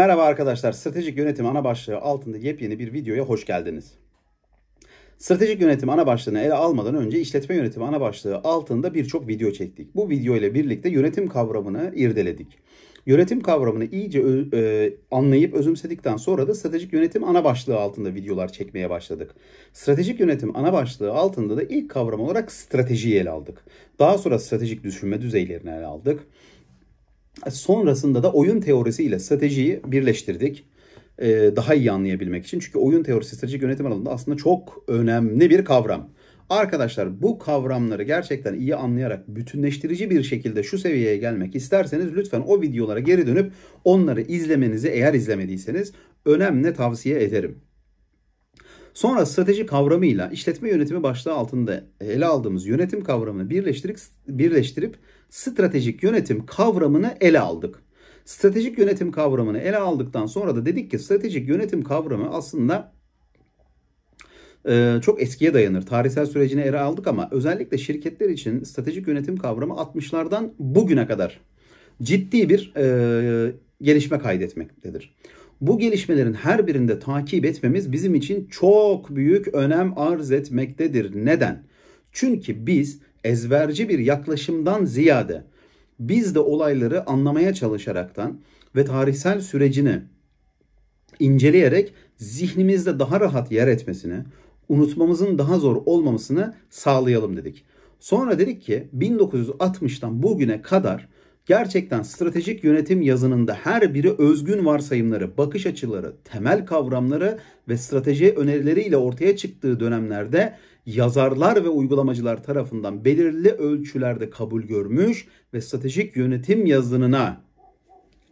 Merhaba arkadaşlar, stratejik yönetim ana başlığı altında yepyeni bir videoya hoş geldiniz. Stratejik yönetim ana başlığını ele almadan önce işletme yönetimi ana başlığı altında birçok video çektik. Bu video ile birlikte yönetim kavramını irdeledik. Yönetim kavramını iyice e, anlayıp özümsedikten sonra da stratejik yönetim ana başlığı altında videolar çekmeye başladık. Stratejik yönetim ana başlığı altında da ilk kavram olarak stratejiyi ele aldık. Daha sonra stratejik düşünme düzeylerini ele aldık. Sonrasında da oyun teorisi ile stratejiyi birleştirdik. Ee, daha iyi anlayabilmek için. Çünkü oyun teorisi stratejik yönetim alanında aslında çok önemli bir kavram. Arkadaşlar bu kavramları gerçekten iyi anlayarak bütünleştirici bir şekilde şu seviyeye gelmek isterseniz lütfen o videolara geri dönüp onları izlemenizi eğer izlemediyseniz önemli tavsiye ederim. Sonra strateji kavramıyla işletme yönetimi başlığı altında ele aldığımız yönetim kavramını birleştirip, birleştirip stratejik yönetim kavramını ele aldık. Stratejik yönetim kavramını ele aldıktan sonra da dedik ki stratejik yönetim kavramı aslında e, çok eskiye dayanır. Tarihsel sürecine ele aldık ama özellikle şirketler için stratejik yönetim kavramı 60'lardan bugüne kadar ciddi bir e, gelişme kaydetmektedir. Bu gelişmelerin her birinde takip etmemiz bizim için çok büyük önem arz etmektedir. Neden? Çünkü biz ezberci bir yaklaşımdan ziyade biz de olayları anlamaya çalışaraktan ve tarihsel sürecini inceleyerek zihnimizde daha rahat yer etmesini, unutmamızın daha zor olmamasını sağlayalım dedik. Sonra dedik ki 1960'tan bugüne kadar Gerçekten stratejik yönetim yazınında her biri özgün varsayımları, bakış açıları, temel kavramları ve strateji önerileriyle ortaya çıktığı dönemlerde yazarlar ve uygulamacılar tarafından belirli ölçülerde kabul görmüş ve stratejik yönetim yazınına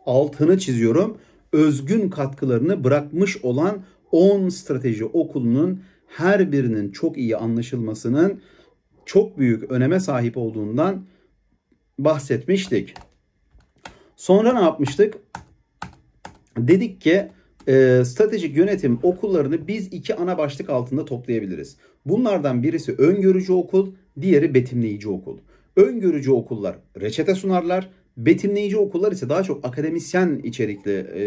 altını çiziyorum özgün katkılarını bırakmış olan 10 strateji okulunun her birinin çok iyi anlaşılmasının çok büyük öneme sahip olduğundan bahsetmiştik. Sonra ne yapmıştık? Dedik ki e, stratejik yönetim okullarını biz iki ana başlık altında toplayabiliriz. Bunlardan birisi öngörücü okul, diğeri betimleyici okul. Öngörücü okullar reçete sunarlar. Betimleyici okullar ise daha çok akademisyen içerikli e,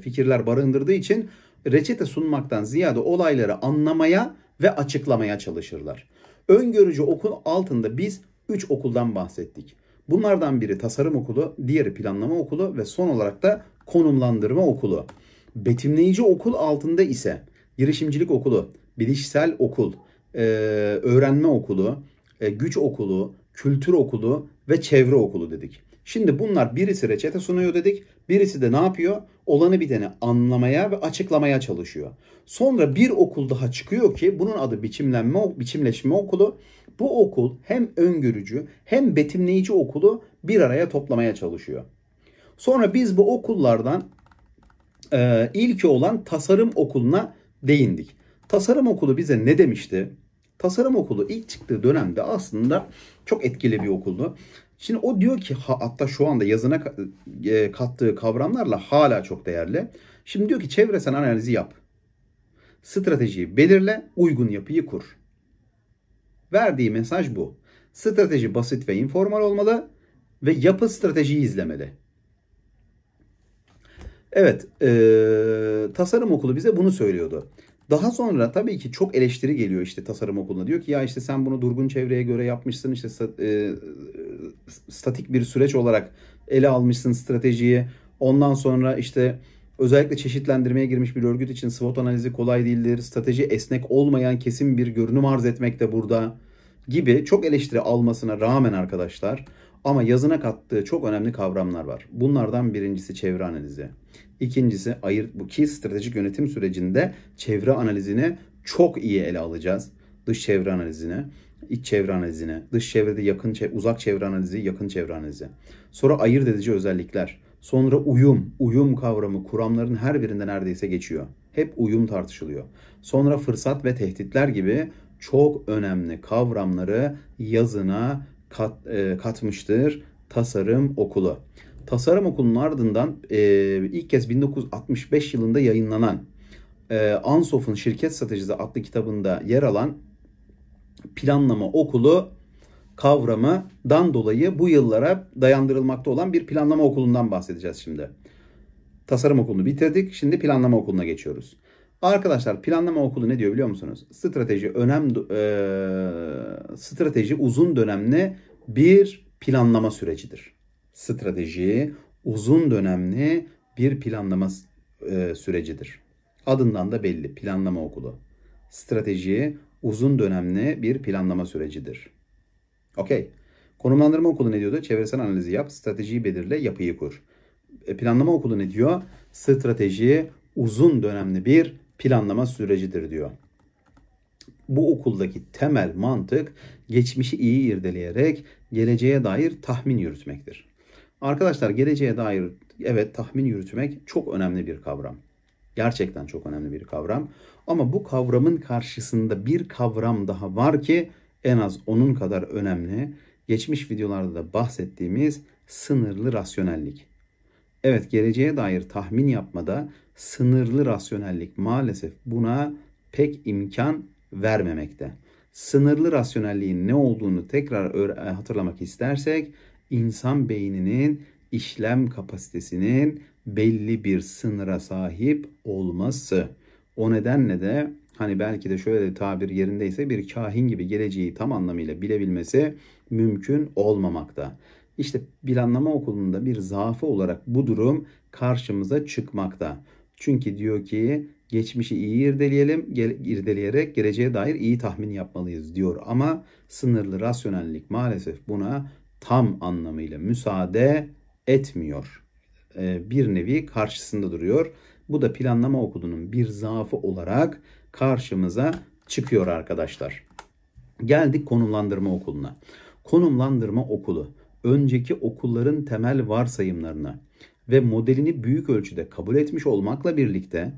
fikirler barındırdığı için reçete sunmaktan ziyade olayları anlamaya ve açıklamaya çalışırlar. Öngörücü okul altında biz 3 okuldan bahsettik. Bunlardan biri tasarım okulu, diğeri planlama okulu ve son olarak da konumlandırma okulu. Betimleyici okul altında ise girişimcilik okulu, bilişsel okul, e, öğrenme okulu, e, güç okulu, kültür okulu ve çevre okulu dedik. Şimdi bunlar birisi reçete sunuyor dedik. Birisi de ne yapıyor? Olanı biteni anlamaya ve açıklamaya çalışıyor. Sonra bir okul daha çıkıyor ki bunun adı biçimlenme, biçimleşme okulu. Bu okul hem öngörücü hem betimleyici okulu bir araya toplamaya çalışıyor. Sonra biz bu okullardan e, ilki olan tasarım okuluna değindik. Tasarım okulu bize ne demişti? Tasarım okulu ilk çıktığı dönemde aslında çok etkili bir okuldu. Şimdi o diyor ki hatta şu anda yazına e, kattığı kavramlarla hala çok değerli. Şimdi diyor ki çevresel analizi yap. Stratejiyi belirle, uygun yapıyı kur. Verdiği mesaj bu. Strateji basit ve informal olmalı ve yapı stratejiyi izlemeli. Evet, ee, tasarım okulu bize bunu söylüyordu. Daha sonra tabii ki çok eleştiri geliyor işte tasarım okuluna. Diyor ki ya işte sen bunu durgun çevreye göre yapmışsın işte e, statik bir süreç olarak ele almışsın stratejiyi. Ondan sonra işte özellikle çeşitlendirmeye girmiş bir örgüt için SWOT analizi kolay değildir. Strateji esnek olmayan kesin bir görünüm arz etmek de burada gibi çok eleştiri almasına rağmen arkadaşlar ama yazına kattığı çok önemli kavramlar var. Bunlardan birincisi çevre analizi. İkincisi ayırt bu ki stratejik yönetim sürecinde çevre analizini çok iyi ele alacağız. Dış çevre analizini iç çevre analizine, dış çevrede yakın uzak çevre analizi, yakın çevre analizi. Sonra ayırt edici özellikler. Sonra uyum, uyum kavramı kuramların her birinde neredeyse geçiyor. Hep uyum tartışılıyor. Sonra fırsat ve tehditler gibi çok önemli kavramları yazına kat, e, katmıştır tasarım okulu. Tasarım okulunun ardından e, ilk kez 1965 yılında yayınlanan e, Ansof'un Şirket Stratejisi adlı kitabında yer alan planlama okulu kavramından dolayı bu yıllara dayandırılmakta olan bir planlama okulundan bahsedeceğiz şimdi. Tasarım okulunu bitirdik. Şimdi planlama okuluna geçiyoruz. Arkadaşlar planlama okulu ne diyor biliyor musunuz? Strateji önem e, strateji uzun dönemli bir planlama sürecidir. Strateji uzun dönemli bir planlama e, sürecidir. Adından da belli planlama okulu. Strateji uzun dönemli bir planlama sürecidir. Okey. Konumlandırma okulu ne diyordu? Çevresel analizi yap, stratejiyi belirle, yapıyı kur. E, planlama okulu ne diyor? Strateji uzun dönemli bir planlama sürecidir diyor. Bu okuldaki temel mantık geçmişi iyi irdeleyerek geleceğe dair tahmin yürütmektir. Arkadaşlar geleceğe dair evet tahmin yürütmek çok önemli bir kavram. Gerçekten çok önemli bir kavram. Ama bu kavramın karşısında bir kavram daha var ki en az onun kadar önemli. Geçmiş videolarda da bahsettiğimiz sınırlı rasyonellik. Evet geleceğe dair tahmin yapmada sınırlı rasyonellik maalesef buna pek imkan vermemekte. Sınırlı rasyonelliğin ne olduğunu tekrar e, hatırlamak istersek insan beyninin işlem kapasitesinin belli bir sınıra sahip olması. O nedenle de hani belki de şöyle tabir yerindeyse bir kahin gibi geleceği tam anlamıyla bilebilmesi mümkün olmamakta. İşte planlama okulunda bir zaafı olarak bu durum karşımıza çıkmakta. Çünkü diyor ki geçmişi iyi irdeleyelim, irdeleyerek geleceğe dair iyi tahmin yapmalıyız diyor. Ama sınırlı rasyonellik maalesef buna tam anlamıyla müsaade etmiyor. E, bir nevi karşısında duruyor. Bu da planlama okulunun bir zaafı olarak karşımıza çıkıyor arkadaşlar. Geldik konumlandırma okuluna. Konumlandırma okulu önceki okulların temel varsayımlarına ve modelini büyük ölçüde kabul etmiş olmakla birlikte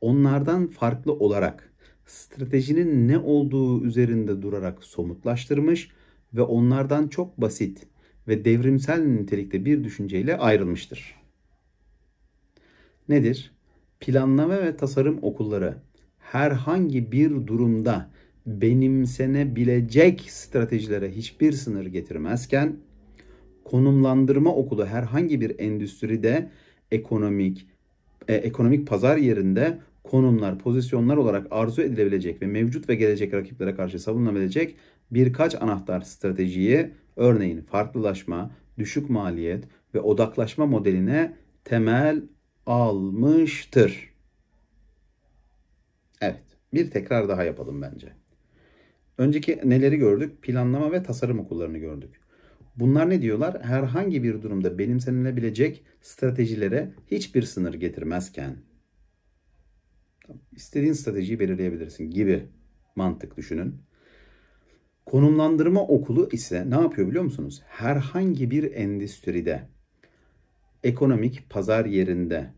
onlardan farklı olarak stratejinin ne olduğu üzerinde durarak somutlaştırmış ve onlardan çok basit ve devrimsel nitelikte bir düşünceyle ayrılmıştır nedir? Planlama ve tasarım okulları herhangi bir durumda benimsenebilecek stratejilere hiçbir sınır getirmezken konumlandırma okulu herhangi bir endüstride ekonomik e, ekonomik pazar yerinde konumlar, pozisyonlar olarak arzu edilebilecek ve mevcut ve gelecek rakiplere karşı savunulabilecek birkaç anahtar stratejiyi örneğin farklılaşma, düşük maliyet ve odaklaşma modeline temel almıştır. Evet, bir tekrar daha yapalım bence. Önceki neleri gördük? Planlama ve tasarım okullarını gördük. Bunlar ne diyorlar? Herhangi bir durumda benimsenilebilecek stratejilere hiçbir sınır getirmezken istediğin stratejiyi belirleyebilirsin gibi mantık düşünün. Konumlandırma okulu ise ne yapıyor biliyor musunuz? Herhangi bir endüstride ekonomik pazar yerinde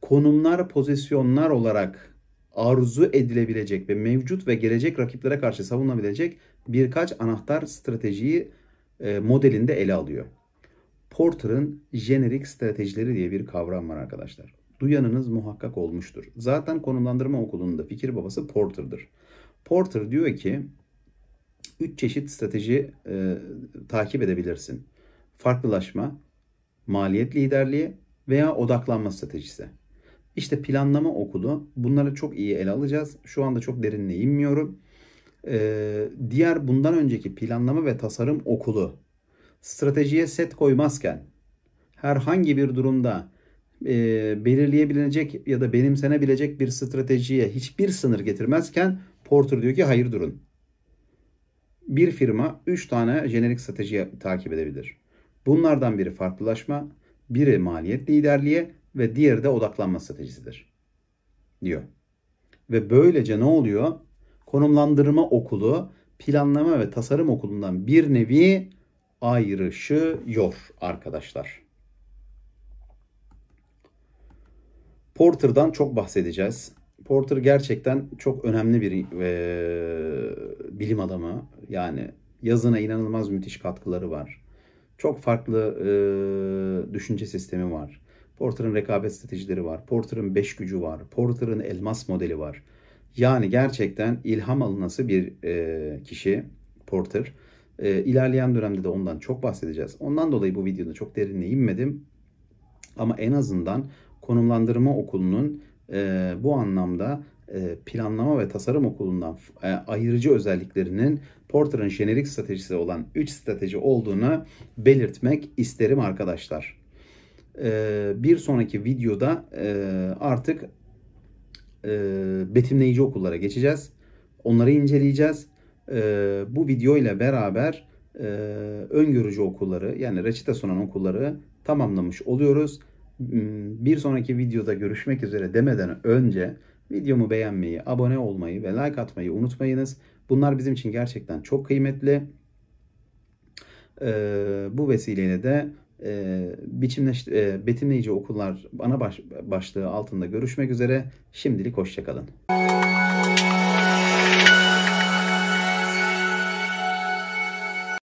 konumlar, pozisyonlar olarak arzu edilebilecek ve mevcut ve gelecek rakiplere karşı savunabilecek birkaç anahtar stratejiyi e, modelinde ele alıyor. Porter'ın jenerik stratejileri diye bir kavram var arkadaşlar. Duyanınız muhakkak olmuştur. Zaten konumlandırma okulunda fikir babası Porter'dır. Porter diyor ki 3 çeşit strateji e, takip edebilirsin. Farklılaşma, maliyet liderliği veya odaklanma stratejisi. İşte planlama okulu bunları çok iyi ele alacağız. Şu anda çok derinle inmiyorum. Ee, diğer bundan önceki planlama ve tasarım okulu stratejiye set koymazken herhangi bir durumda e, belirleyebilecek ya da benimsenebilecek bir stratejiye hiçbir sınır getirmezken Porter diyor ki hayır durun. Bir firma 3 tane jenerik strateji takip edebilir. Bunlardan biri farklılaşma, biri maliyet liderliğe ve diğeri de odaklanma stratejisidir. Diyor. Ve böylece ne oluyor? Konumlandırma okulu planlama ve tasarım okulundan bir nevi ayrışıyor arkadaşlar. Porter'dan çok bahsedeceğiz. Porter gerçekten çok önemli bir e, bilim adamı. Yani yazına inanılmaz müthiş katkıları var. Çok farklı e, düşünce sistemi var. Porter'ın rekabet stratejileri var. Porter'ın beş gücü var. Porter'ın elmas modeli var. Yani gerçekten ilham alınası bir e, kişi Porter. E, ilerleyen dönemde de ondan çok bahsedeceğiz. Ondan dolayı bu videoda çok derinine inmedim. Ama en azından konumlandırma okulunun e, bu anlamda e, planlama ve tasarım okulundan e, ayırıcı özelliklerinin Porter'ın jenerik stratejisi olan 3 strateji olduğunu belirtmek isterim arkadaşlar. E, bir sonraki videoda artık betimleyici okullara geçeceğiz. Onları inceleyeceğiz. Bu video ile beraber öngörücü okulları yani reçete sunan okulları tamamlamış oluyoruz. Bir sonraki videoda görüşmek üzere demeden önce Videomu beğenmeyi, abone olmayı ve like atmayı unutmayınız. Bunlar bizim için gerçekten çok kıymetli. Ee, bu vesileyle de e, biçimleş, e, betimleyici okullar ana baş, başlığı altında görüşmek üzere. Şimdilik hoşçakalın.